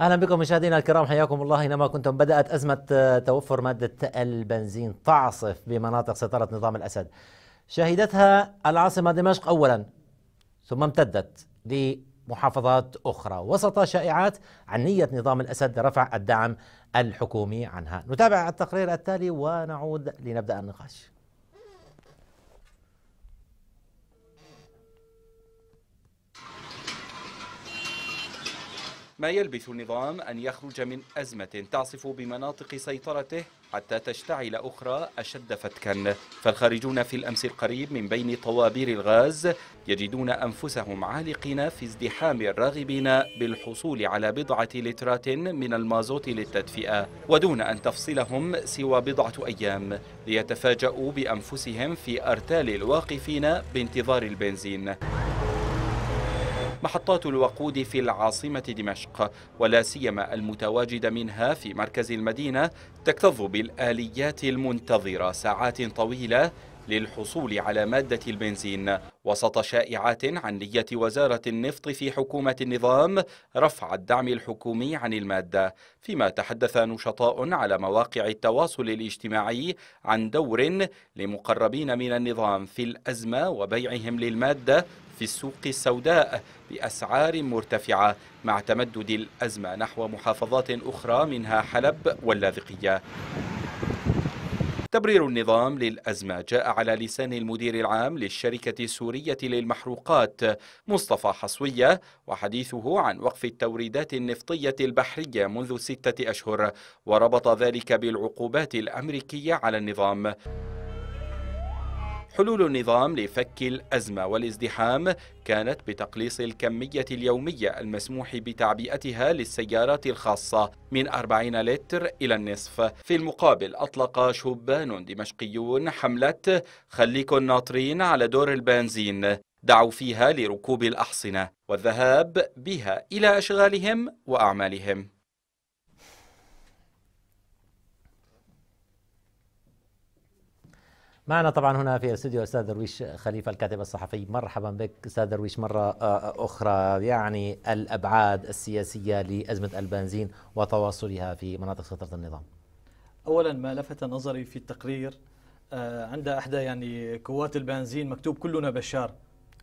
اهلا بكم مشاهدينا الكرام حياكم الله اينما كنتم بدات ازمه آه، توفر ماده البنزين تعصف بمناطق سيطره نظام الاسد. شهدتها العاصمه دمشق اولا ثم امتدت لمحافظات اخرى وسط شائعات عن نيه نظام الاسد رفع الدعم الحكومي عنها. نتابع التقرير التالي ونعود لنبدا النقاش. ما يلبث النظام أن يخرج من أزمة تعصف بمناطق سيطرته حتى تشتعل أخرى أشد فتكا فالخارجون في الأمس القريب من بين طوابير الغاز يجدون أنفسهم عالقين في ازدحام الراغبين بالحصول على بضعة لترات من المازوت للتدفئة ودون أن تفصلهم سوى بضعة أيام ليتفاجؤوا بأنفسهم في أرتال الواقفين بانتظار البنزين محطات الوقود في العاصمة دمشق ولا سيما المتواجدة منها في مركز المدينة تكتظ بالآليات المنتظرة ساعات طويلة للحصول على مادة البنزين وسط شائعات عن نية وزارة النفط في حكومة النظام رفع الدعم الحكومي عن المادة فيما تحدث نشطاء على مواقع التواصل الاجتماعي عن دور لمقربين من النظام في الأزمة وبيعهم للمادة في السوق السوداء بأسعار مرتفعة مع تمدد الأزمة نحو محافظات أخرى منها حلب واللاذقية تبرير النظام للأزمة جاء على لسان المدير العام للشركة السورية للمحروقات مصطفى حصوية وحديثه عن وقف التوريدات النفطية البحرية منذ ستة أشهر وربط ذلك بالعقوبات الأمريكية على النظام حلول النظام لفك الأزمة والازدحام كانت بتقليص الكمية اليومية المسموح بتعبئتها للسيارات الخاصة من 40 لتر إلى النصف في المقابل أطلق شبان دمشقيون حملة خليكن ناطرين على دور البنزين دعوا فيها لركوب الأحصنة والذهاب بها إلى أشغالهم وأعمالهم معنا طبعا هنا في الاستوديو استاذ درويش خليفه الكاتب الصحفي مرحبا بك استاذ درويش مره آه، آه، اخرى يعني الابعاد السياسيه لازمه البنزين وتواصلها في مناطق سيطره النظام. اولا ما لفت نظري في التقرير آه، عند احدى يعني قوات البنزين مكتوب كلنا بشار.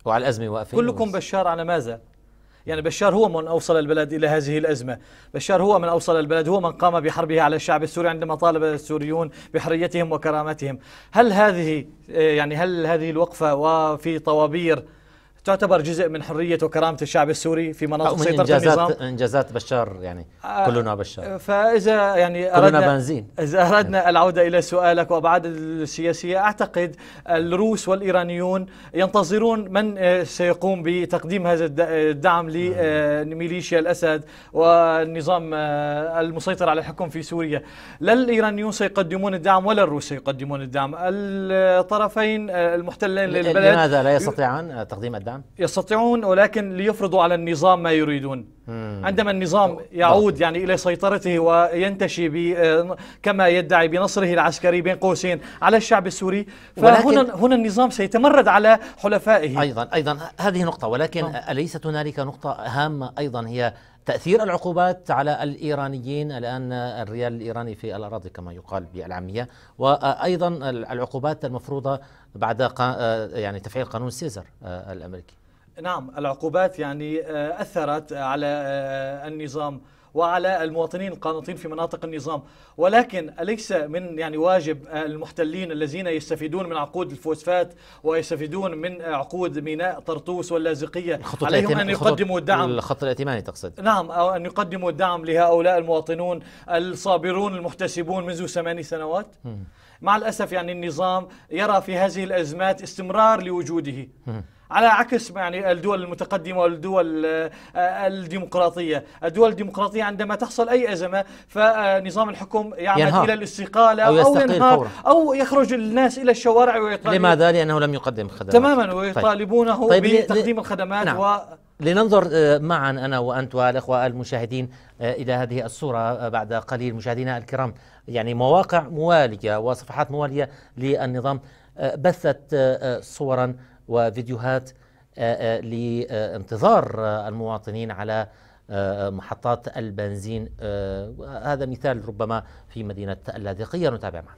وعلى الازمه واقفين كلكم بشار على ماذا؟ يعني بشار هو من أوصل البلد إلى هذه الأزمة بشار هو من أوصل البلد هو من قام بحربه على الشعب السوري عندما طالب السوريون بحريتهم وكرامتهم هل هذه يعني هل هذه الوقفة وفي طوابير تعتبر جزء من حرية وكرامة الشعب السوري في مناطق سيطرة إنجازات النظام إنجازات بشار يعني آه، كلنا بشار فإذا يعني أردنا كلنا بنزين إذا أردنا يعني. العودة إلى سؤالك وأبعاد السياسية أعتقد الروس والإيرانيون ينتظرون من آه، سيقوم بتقديم هذا الدعم لميليشيا آه، نعم. الأسد والنظام المسيطر على الحكم في سوريا لا الإيرانيون سيقدمون الدعم ولا الروس سيقدمون الدعم الطرفين المحتلين للبلد لماذا لا يستطيعان تقديم الدعم؟ الإسلام؟ نعم. يستطيعون ولكن ليفرضوا على النظام ما يريدون مم. عندما النظام يعود يعني إلى سيطرته وينتشي آه، كما يدعي بنصره العسكري بين قوسين على الشعب السوري فهنا هنا النظام سيتمرد على حلفائه أيضا أيضا هذه نقطة ولكن نعم. أليست هنالك نقطة هامة أيضا هي تأثير العقوبات على الإيرانيين الآن الريال الإيراني في الأراضي كما يقال بالعامية وأيضا العقوبات المفروضة بعد آه، يعني تفعيل قانون سيزر آه، الأمريكي نعم العقوبات يعني آه، أثرت على النظام وعلى المواطنين القانطين في مناطق النظام ولكن أليس من يعني واجب المحتلين الذين يستفيدون من عقود الفوسفات ويستفيدون من عقود ميناء طرطوس واللاذقية عليهم أن يقدموا الدعم الخط الائتماني تقصد نعم أو أن يقدموا الدعم لهؤلاء المواطنون الصابرون المحتسبون منذ ثماني سنوات مع الأسف يعني النظام يرى في هذه الأزمات استمرار لوجوده على عكس يعني الدول المتقدمة والدول آه، الديمقراطية الدول الديمقراطية عندما تحصل أي أزمة فنظام الحكم يعمد ينهار. إلى الاستقالة أو, أو ينهار فورا. أو يخرج الناس إلى الشوارع ويطالب لماذا؟ لأنه لم يقدم خدمات تماما طيب. ويطالبونه طيب. طيب بتقديم الخدمات نعم. و لننظر آه، معا انا وانت والاخوه المشاهدين آه، الى هذه الصوره بعد قليل مشاهدينا الكرام يعني مواقع مواليه وصفحات مواليه للنظام بثت صورا وفيديوهات آه، آه، لانتظار آه، المواطنين على محطات البنزين هذا مثال ربما في مدينة اللاذقية نتابع معه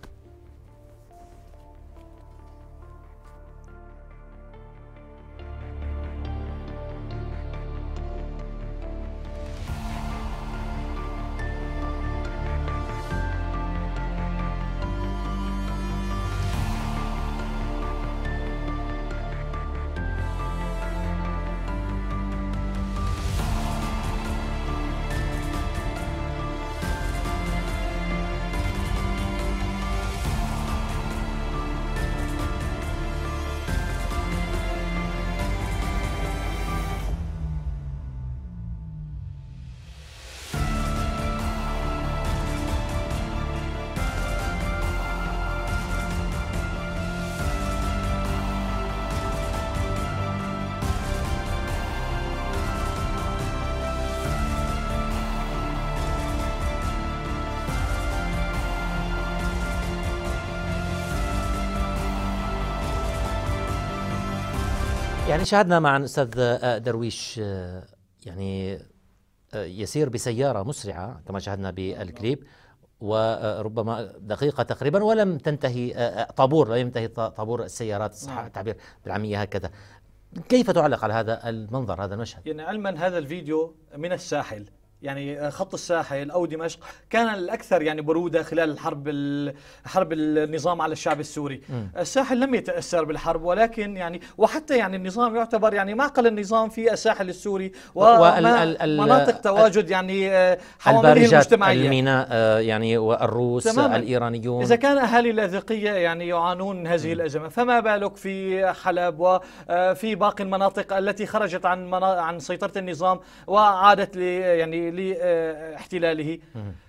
يعني شاهدنا مع الأستاذ آه، درويش آه، يعني آه، يسير بسيارة مسرعة كما شاهدنا بالكليب وربما دقيقة تقريبا ولم تنتهي طابور لم ينتهي طابور السيارات صح نعم. التعبير بالعامية هكذا كيف تعلق على هذا المنظر هذا المشهد؟ يعني علما هذا الفيديو من الساحل يعني خط الساحل او دمشق كان الاكثر يعني بروده خلال الحرب حرب النظام على الشعب السوري، م. الساحل لم يتاثر بالحرب ولكن يعني وحتى يعني النظام يعتبر يعني معقل النظام في الساحل السوري ومناطق تواجد يعني آه، حوامله المجتمعيه الميناء آه، يعني والروس تماماً. الايرانيون اذا كان اهالي اللاذقيه يعني يعانون من هذه م. الازمه فما بالك في حلب وفي آه، باقي المناطق التي خرجت عن عن سيطره النظام وعادت يعني لاحتلاله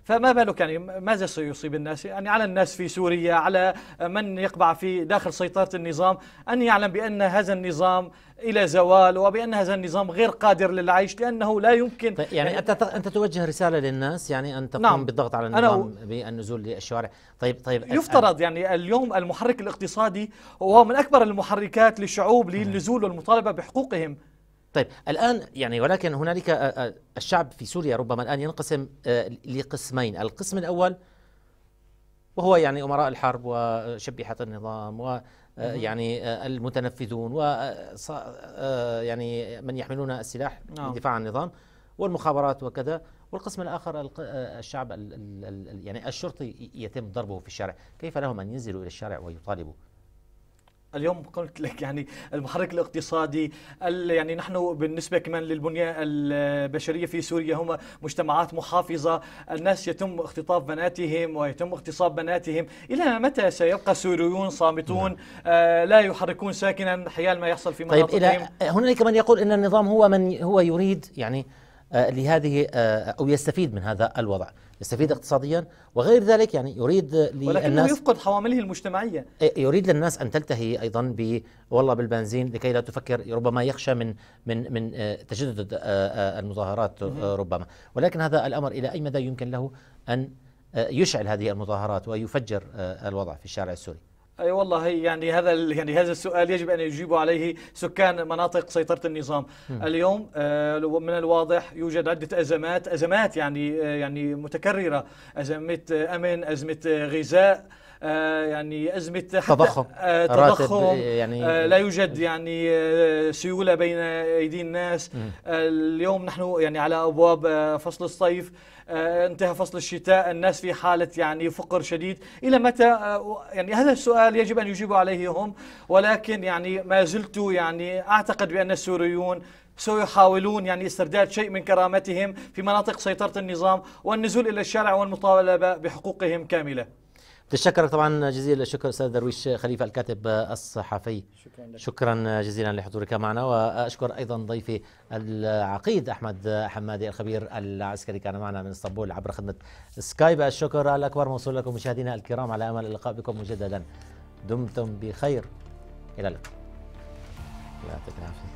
فما بالك يعني ماذا سيصيب الناس يعني على الناس في سوريا على من يقبع في داخل سيطرة النظام أن يعلم بأن هذا النظام إلى زوال وبأن هذا النظام غير قادر للعيش لأنه لا يمكن طيب يعني, يعني أنت أنت توجه رسالة للناس يعني أن تقوم نعم بالضغط على النظام بالنزول للشوارع طيب طيب يفترض يعني اليوم المحرك الاقتصادي هو من أكبر المحركات للشعوب للنزول والمطالبة بحقوقهم طيب الآن يعني ولكن هنالك آه، آه، الشعب في سوريا ربما الآن ينقسم آه، لقسمين القسم الأول وهو يعني أمراء الحرب وشبيحة النظام ويعني المتنفذون و يعني من يحملون السلاح للدفاع نعم. عن النظام والمخابرات وكذا والقسم الاخر الشعب يعني الشرطي يتم ضربه في الشارع، كيف لهم ان ينزلوا الى الشارع ويطالبوا اليوم قلت لك يعني المحرك الاقتصادي يعني نحن بالنسبه كمان للبنيه البشريه في سوريا هم مجتمعات محافظه الناس يتم اختطاف بناتهم ويتم اغتصاب بناتهم الى متى سيبقى سوريون صامتون نعم. آه، لا يحركون ساكنا حيال ما يحصل في مناطقهم طيب إلى هنالك من يقول ان النظام هو من هو يريد يعني آه، لهذه آه، او يستفيد من هذا الوضع يستفيد اقتصاديا وغير ذلك يعني يريد للناس ولكنه يفقد حوامله المجتمعيه إيه، يريد للناس ان تلتهي ايضا ب والله بالبنزين لكي لا تفكر ربما يخشى من من من آه، تجدد آه، آه، المظاهرات ربما ولكن هذا الامر الى اي مدى يمكن له ان يشعل هذه المظاهرات ويفجر الوضع في الشارع السوري اي والله هي يعني هذا يعني هذا السؤال يجب ان يجيب عليه سكان مناطق سيطره النظام م. اليوم آه، من الواضح يوجد عده ازمات ازمات يعني آه، يعني متكرره ازمه آه، امن ازمه غذاء آه، يعني ازمه تضخم آه، تضخم يعني آه، لا يوجد يعني سيوله بين ايدي الناس اليوم نحن يعني على ابواب فصل الصيف انتهى فصل الشتاء الناس في حالة يعني فقر شديد إلى متى يعني هذا السؤال يجب أن يجيبوا عليه هم ولكن يعني ما زلت يعني أعتقد بأن السوريون سيحاولون يعني استرداد شيء من كرامتهم في مناطق سيطرة النظام والنزول إلى الشارع والمطالبة بحقوقهم كاملة تشكرك طبعا جزيل الشكر استاذ درويش خليفه الكاتب الصحفي شكرا لك. شكرا جزيلا لحضورك معنا واشكر ايضا ضيفي العقيد احمد حمادي الخبير العسكري كان معنا من اسطنبول عبر خدمه سكايب الشكر الاكبر موصول لكم مشاهدينا الكرام على امل اللقاء بكم مجددا دمتم بخير الى اللقاء يعطيك العافيه